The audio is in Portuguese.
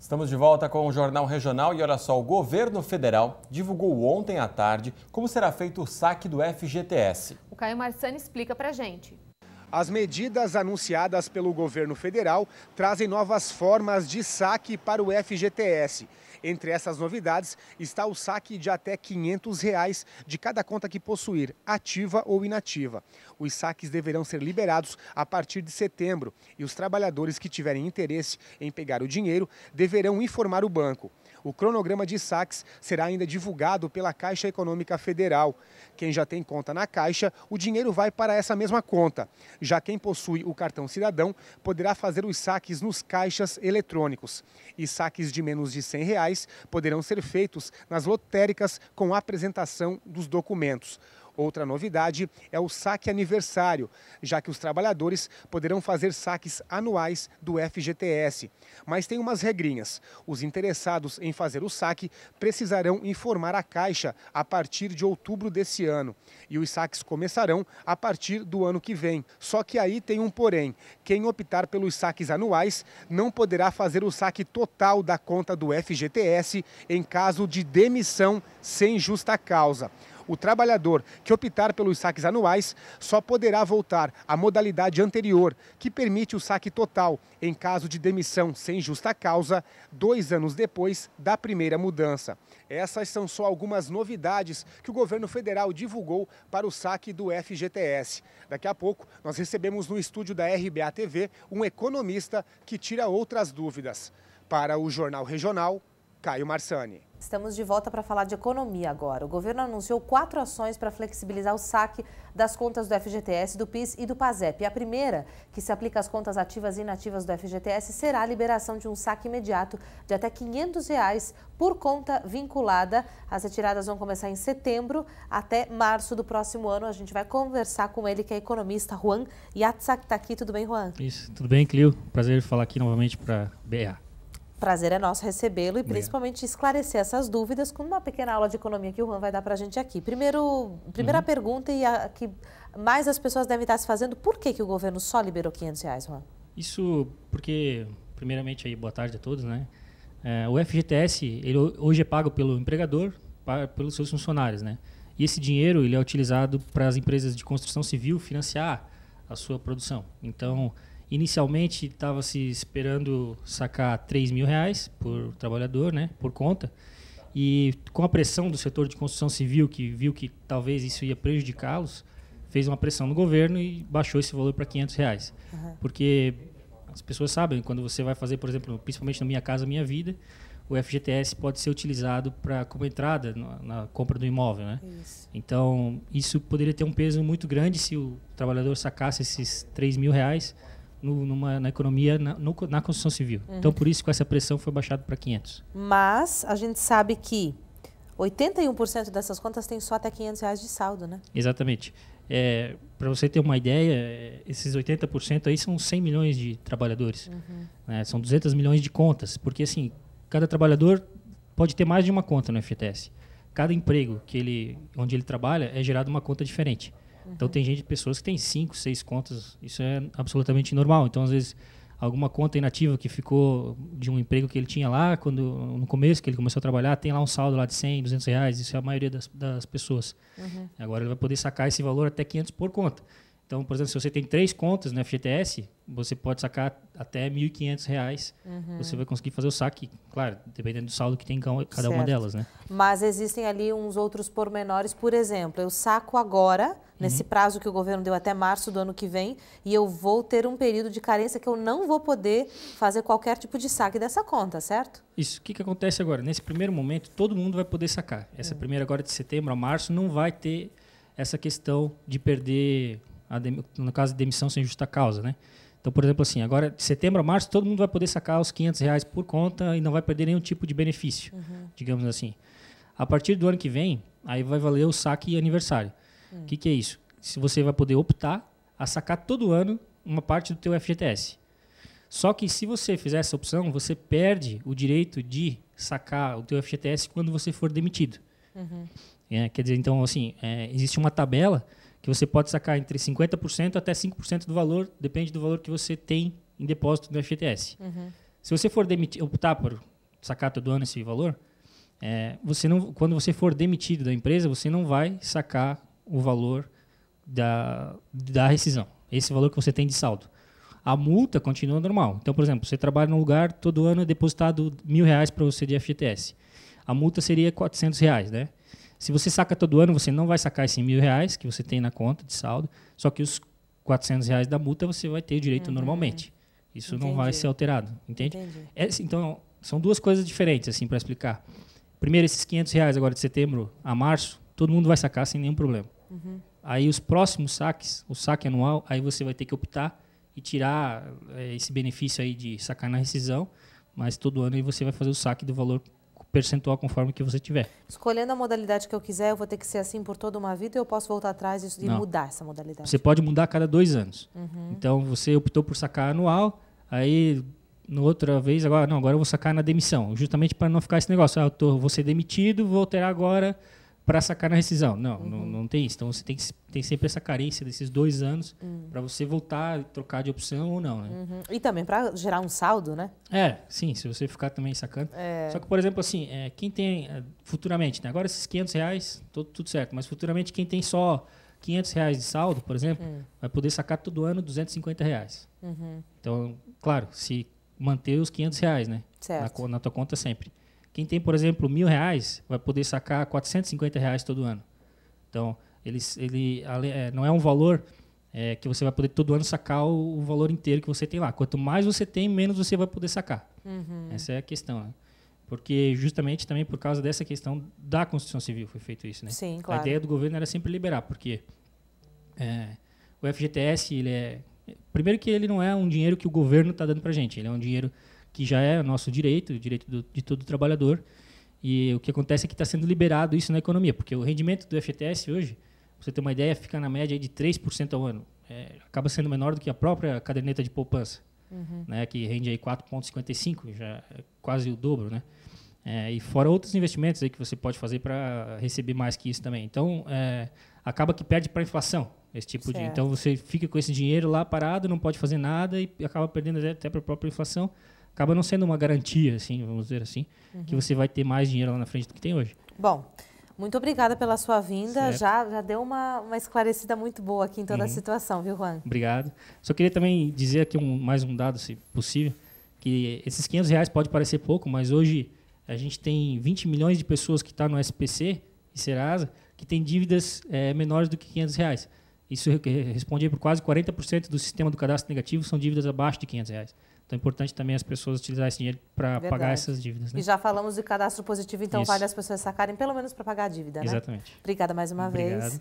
Estamos de volta com o Jornal Regional e olha só, o governo federal divulgou ontem à tarde como será feito o saque do FGTS. O Caio Marçani explica pra gente. As medidas anunciadas pelo governo federal trazem novas formas de saque para o FGTS. Entre essas novidades está o saque de até R$ 500 reais de cada conta que possuir, ativa ou inativa. Os saques deverão ser liberados a partir de setembro e os trabalhadores que tiverem interesse em pegar o dinheiro deverão informar o banco. O cronograma de saques será ainda divulgado pela Caixa Econômica Federal. Quem já tem conta na Caixa, o dinheiro vai para essa mesma conta. Já quem possui o cartão cidadão poderá fazer os saques nos caixas eletrônicos. E saques de menos de R$ 100 poderão ser feitos nas lotéricas com apresentação dos documentos. Outra novidade é o saque aniversário, já que os trabalhadores poderão fazer saques anuais do FGTS. Mas tem umas regrinhas. Os interessados em fazer o saque precisarão informar a Caixa a partir de outubro desse ano. E os saques começarão a partir do ano que vem. Só que aí tem um porém: quem optar pelos saques anuais não poderá fazer o saque total da conta do FGTS em caso de demissão sem justa causa o trabalhador que optar pelos saques anuais só poderá voltar à modalidade anterior, que permite o saque total em caso de demissão sem justa causa, dois anos depois da primeira mudança. Essas são só algumas novidades que o governo federal divulgou para o saque do FGTS. Daqui a pouco, nós recebemos no estúdio da RBA TV um economista que tira outras dúvidas. Para o Jornal Regional, Caio Marsani. Estamos de volta para falar de economia agora. O governo anunciou quatro ações para flexibilizar o saque das contas do FGTS, do PIS e do PASEP. A primeira, que se aplica às contas ativas e inativas do FGTS, será a liberação de um saque imediato de até R$ 500 reais por conta vinculada. As retiradas vão começar em setembro até março do próximo ano. A gente vai conversar com ele, que é economista Juan Yatsak. Está aqui. Tudo bem, Juan? Isso. Tudo bem, Clio? Prazer falar aqui novamente para BA. Prazer é nosso recebê-lo e é. principalmente esclarecer essas dúvidas com uma pequena aula de economia que o Juan vai dar para a gente aqui. Primeiro, primeira uhum. pergunta e a que mais as pessoas devem estar se fazendo, por que, que o governo só liberou 500 reais, Juan? Isso porque, primeiramente, aí, boa tarde a todos, né? É, o FGTS, ele hoje é pago pelo empregador, para, pelos seus funcionários, né? E esse dinheiro, ele é utilizado para as empresas de construção civil financiar a sua produção. Então, Inicialmente estava se esperando sacar 3 mil reais por trabalhador, né, por conta. E com a pressão do setor de construção civil, que viu que talvez isso ia prejudicá-los, fez uma pressão no governo e baixou esse valor para 500 reais. Uhum. Porque as pessoas sabem, quando você vai fazer, por exemplo, principalmente na Minha Casa Minha Vida, o FGTS pode ser utilizado para como entrada na, na, compra do imóvel, né? Isso. Então isso poderia ter um peso muito grande se o trabalhador sacasse esses 3 mil reais no, numa, na economia na, no, na construção civil. Uhum. Então, por isso, com essa pressão, foi baixado para 500. Mas a gente sabe que 81% dessas contas tem só até 500 reais de saldo, né? Exatamente. É, para você ter uma ideia, esses 80% aí são 100 milhões de trabalhadores. Uhum. Né? São 200 milhões de contas. Porque, assim, cada trabalhador pode ter mais de uma conta no fts Cada emprego que ele, onde ele trabalha é gerado uma conta diferente. Uhum. Então tem gente, pessoas que tem cinco, seis contas, isso é absolutamente normal. Então às vezes alguma conta inativa que ficou de um emprego que ele tinha lá quando no começo que ele começou a trabalhar tem lá um saldo lá de 100, 200 reais, isso é a maioria das, das pessoas. Uhum. Agora ele vai poder sacar esse valor até 500 por conta. Então, por exemplo, se você tem três contas no FGTS, você pode sacar até R$ 1.500. Uhum. Você vai conseguir fazer o saque, claro, dependendo do saldo que tem cada certo. uma delas, né? Mas existem ali uns outros pormenores, por exemplo, eu saco agora nesse uhum. prazo que o governo deu até março do ano que vem, e eu vou ter um período de carência que eu não vou poder fazer qualquer tipo de saque dessa conta, certo? Isso. O que, que acontece agora? Nesse primeiro momento, todo mundo vai poder sacar. Essa uhum. primeira agora de setembro a março não vai ter essa questão de perder, dem... no caso de demissão sem justa causa, né? Então, por exemplo, assim, agora de setembro a março todo mundo vai poder sacar os 500 reais por conta e não vai perder nenhum tipo de benefício, uhum. digamos assim. A partir do ano que vem, aí vai valer o saque e aniversário. O hum. que, que é isso? Se você vai poder optar a sacar todo ano uma parte do teu FGTS. Só que se você fizer essa opção, você perde o direito de sacar o teu FGTS quando você for demitido. Uhum. É, quer dizer, então, assim, é, existe uma tabela que você pode sacar entre 50% até 5% do valor, depende do valor que você tem em depósito no FGTS. Uhum. Se você for demitir, optar por sacar todo ano esse valor, é, você não, quando você for demitido da empresa, você não vai sacar o valor da, da rescisão, esse valor que você tem de saldo. A multa continua normal. Então, por exemplo, você trabalha num lugar, todo ano é depositado mil reais para você de FGTS. A multa seria 400 reais, né? Se você saca todo ano, você não vai sacar esses mil reais que você tem na conta de saldo, só que os 400 reais da multa você vai ter o direito uhum. normalmente. Isso Entendi. não vai ser alterado, entende? É, assim, então, são duas coisas diferentes, assim, para explicar. Primeiro, esses 500 reais agora de setembro a março, todo mundo vai sacar sem nenhum problema. Uhum. Aí os próximos saques, o saque anual, aí você vai ter que optar e tirar é, esse benefício aí de sacar na rescisão, mas todo ano aí você vai fazer o saque do valor percentual conforme que você tiver. Escolhendo a modalidade que eu quiser, eu vou ter que ser assim por toda uma vida ou eu posso voltar atrás e Não. mudar essa modalidade? Você pode mudar a cada dois anos. Uhum. Então, você optou por sacar anual, aí no outra vez, agora não, agora eu vou sacar na demissão, justamente para não ficar esse negócio, ah, eu tô, vou ser demitido, vou alterar agora para sacar na rescisão. Não, uhum. não, não tem isso. Então você tem, tem sempre essa carência desses dois anos uhum. para você voltar, e trocar de opção ou não. Né? Uhum. E também para gerar um saldo, né? É, sim, se você ficar também sacando. É... Só que, por exemplo, assim, é, quem tem é, futuramente, né? agora esses 500 reais, tudo certo, mas futuramente quem tem só 500 reais de saldo, por exemplo, hum. vai poder sacar todo ano 250 reais. Uhum. Então, claro, se manter os 500 reais né? Certo. Na, na tua conta sempre. Quem tem, por exemplo, mil reais, vai poder sacar 450 reais todo ano. Então, ele, ele é, não é um valor é, que você vai poder todo ano sacar o, o, valor inteiro que você tem lá. Quanto mais você tem, menos você vai poder sacar. Uhum. Essa é a questão. Né? Porque justamente também por causa dessa questão da Constituição Civil foi feito isso, né? Sim, claro. A ideia do governo era sempre liberar, porque é, o FGTS, ele é... Primeiro que ele não é um dinheiro que o governo está dando para gente, ele é um dinheiro que já é nosso direito, o direito do, de todo trabalhador. E o que acontece é que está sendo liberado isso na economia, porque o rendimento do FTS hoje, você tem uma ideia, fica na média de 3% ao ano. É, acaba sendo menor do que a própria caderneta de poupança, uhum. né, que rende aí 4,55, já é quase o dobro, né? É, e fora outros investimentos aí que você pode fazer para receber mais que isso também. Então, é, acaba que perde para a inflação esse tipo certo. de. Então, você fica com esse dinheiro lá parado, não pode fazer nada e acaba perdendo até para a própria inflação acaba não sendo uma garantia, assim, vamos dizer assim, uhum. que você vai ter mais dinheiro lá na frente do que tem hoje. Bom, muito obrigada pela sua vinda. Já, já deu uma, uma esclarecida muito boa aqui em toda uhum. a situação, viu, Juan? Obrigado. Só queria também dizer aqui um, mais um dado, se possível, que esses 500 reais pode parecer pouco, mas hoje a gente tem 20 milhões de pessoas que estão tá no SPC e Serasa que tem dívidas é, menores do que 500 reais. Isso responde por quase 40% do sistema do cadastro negativo são dívidas abaixo de 500 reais. Então é importante também as pessoas utilizar esse dinheiro para pagar essas dívidas. Né? E já falamos de cadastro positivo, então Isso. vale as pessoas sacarem pelo menos para pagar a dívida, né? Exatamente. né? Obrigada mais uma Obrigado. vez.